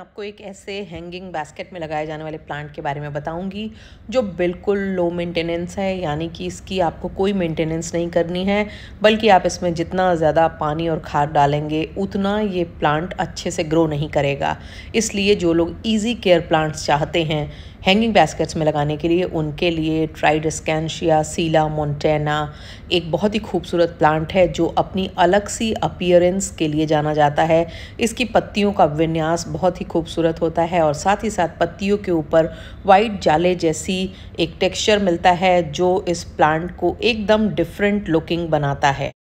आपको एक ऐसे हैंगिंग बास्केट में लगाए जाने वाले प्लांट के बारे में बताऊंगी जो बिल्कुल लो मेंटेनेंस है यानी कि इसकी आपको कोई मेंटेनेंस नहीं करनी है बल्कि आप इसमें जितना ज़्यादा पानी और खाद डालेंगे उतना ये प्लांट अच्छे से ग्रो नहीं करेगा इसलिए जो लोग ईजी केयर प्लांट्स चाहते हैं हैंगिंग बास्केट्स में लगाने के लिए उनके लिए ट्राइड स्कैनशिया सीला मोन्टेना एक बहुत ही खूबसूरत प्लांट है जो अपनी अलग सी अपियरेंस के लिए जाना जाता है इसकी पत्तियों का विन्यास बहुत ही खूबसूरत होता है और साथ ही साथ पत्तियों के ऊपर वाइट जाले जैसी एक टेक्सचर मिलता है जो इस प्लांट को एकदम डिफरेंट लुकिंग बनाता है